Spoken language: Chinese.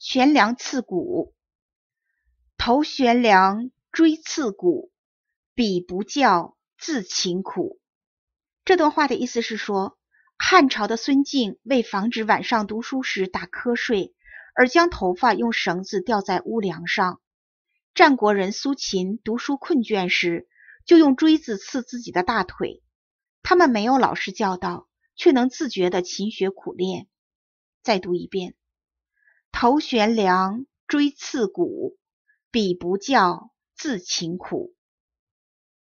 悬梁刺股，头悬梁，锥刺股，彼不教自勤苦。这段话的意思是说，汉朝的孙敬为防止晚上读书时打瞌睡，而将头发用绳子吊在屋梁上；战国人苏秦读书困倦时，就用锥子刺自己的大腿。他们没有老师教导，却能自觉地勤学苦练。再读一遍。头悬梁，锥刺股，彼不教，自勤苦。